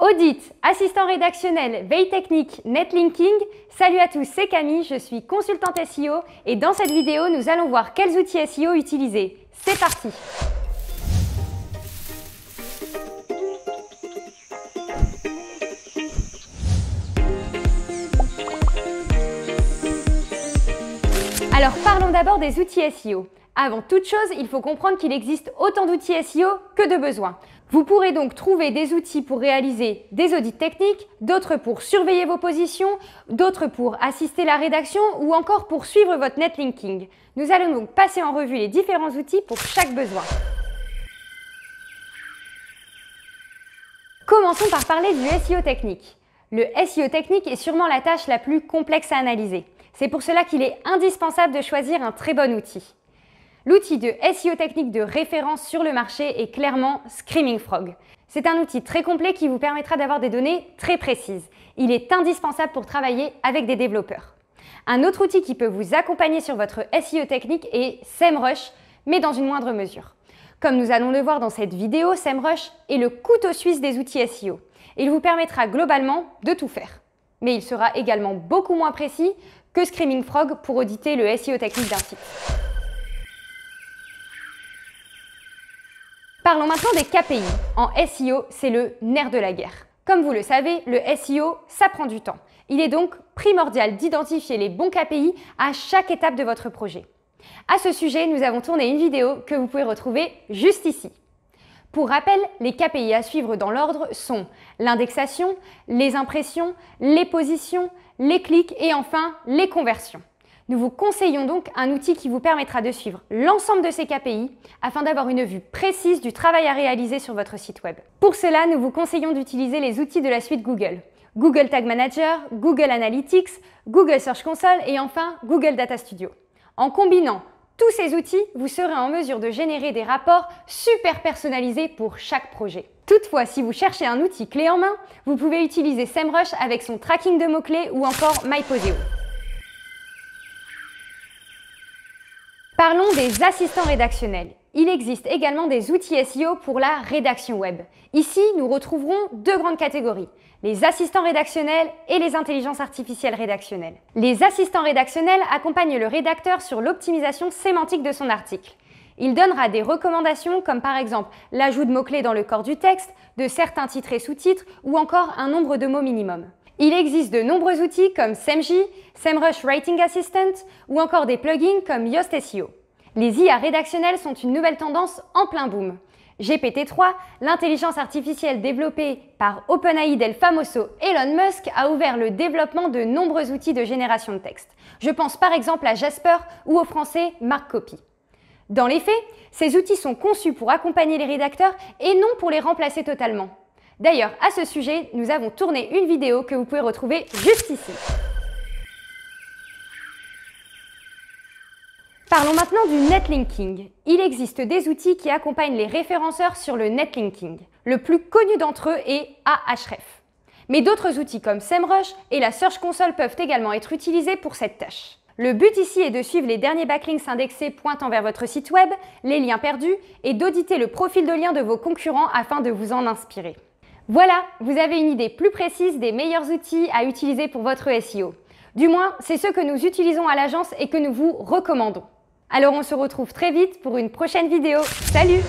Audit, assistant rédactionnel, veille technique, netlinking. Salut à tous, c'est Camille, je suis consultante SEO et dans cette vidéo, nous allons voir quels outils SEO utiliser. C'est parti Alors parlons d'abord des outils SEO. Avant toute chose, il faut comprendre qu'il existe autant d'outils SEO que de besoins. Vous pourrez donc trouver des outils pour réaliser des audits techniques, d'autres pour surveiller vos positions, d'autres pour assister la rédaction ou encore pour suivre votre netlinking. Nous allons donc passer en revue les différents outils pour chaque besoin. Commençons par parler du SEO technique. Le SEO technique est sûrement la tâche la plus complexe à analyser. C'est pour cela qu'il est indispensable de choisir un très bon outil. L'outil de SEO technique de référence sur le marché est clairement Screaming Frog. C'est un outil très complet qui vous permettra d'avoir des données très précises. Il est indispensable pour travailler avec des développeurs. Un autre outil qui peut vous accompagner sur votre SEO technique est SEMrush, mais dans une moindre mesure. Comme nous allons le voir dans cette vidéo, SEMrush est le couteau suisse des outils SEO. Il vous permettra globalement de tout faire. Mais il sera également beaucoup moins précis que Screaming Frog pour auditer le SEO technique d'un site. Parlons maintenant des KPI. En SEO, c'est le nerf de la guerre. Comme vous le savez, le SEO, ça prend du temps. Il est donc primordial d'identifier les bons KPI à chaque étape de votre projet. À ce sujet, nous avons tourné une vidéo que vous pouvez retrouver juste ici. Pour rappel, les KPI à suivre dans l'ordre sont l'indexation, les impressions, les positions, les clics et enfin les conversions. Nous vous conseillons donc un outil qui vous permettra de suivre l'ensemble de ces KPI afin d'avoir une vue précise du travail à réaliser sur votre site web. Pour cela, nous vous conseillons d'utiliser les outils de la suite Google. Google Tag Manager, Google Analytics, Google Search Console et enfin Google Data Studio. En combinant tous ces outils, vous serez en mesure de générer des rapports super personnalisés pour chaque projet. Toutefois, si vous cherchez un outil clé en main, vous pouvez utiliser SEMrush avec son tracking de mots-clés ou encore MyPoseo. Parlons des assistants rédactionnels. Il existe également des outils SEO pour la rédaction web. Ici, nous retrouverons deux grandes catégories, les assistants rédactionnels et les intelligences artificielles rédactionnelles. Les assistants rédactionnels accompagnent le rédacteur sur l'optimisation sémantique de son article. Il donnera des recommandations comme par exemple l'ajout de mots-clés dans le corps du texte, de certains titres et sous-titres ou encore un nombre de mots minimum. Il existe de nombreux outils comme SEMji, SEMrush Writing Assistant ou encore des plugins comme Yoast SEO. Les IA rédactionnelles sont une nouvelle tendance en plein boom. GPT-3, l'intelligence artificielle développée par OpenAI del famoso Elon Musk, a ouvert le développement de nombreux outils de génération de texte. Je pense par exemple à Jasper ou au français Marc Copy. Dans les faits, ces outils sont conçus pour accompagner les rédacteurs et non pour les remplacer totalement. D'ailleurs, à ce sujet, nous avons tourné une vidéo que vous pouvez retrouver juste ici. Parlons maintenant du netlinking. Il existe des outils qui accompagnent les référenceurs sur le netlinking. Le plus connu d'entre eux est Ahref. Mais d'autres outils comme SEMrush et la Search Console peuvent également être utilisés pour cette tâche. Le but ici est de suivre les derniers backlinks indexés pointant vers votre site web, les liens perdus et d'auditer le profil de lien de vos concurrents afin de vous en inspirer. Voilà, vous avez une idée plus précise des meilleurs outils à utiliser pour votre SEO. Du moins, c'est ceux que nous utilisons à l'agence et que nous vous recommandons. Alors on se retrouve très vite pour une prochaine vidéo. Salut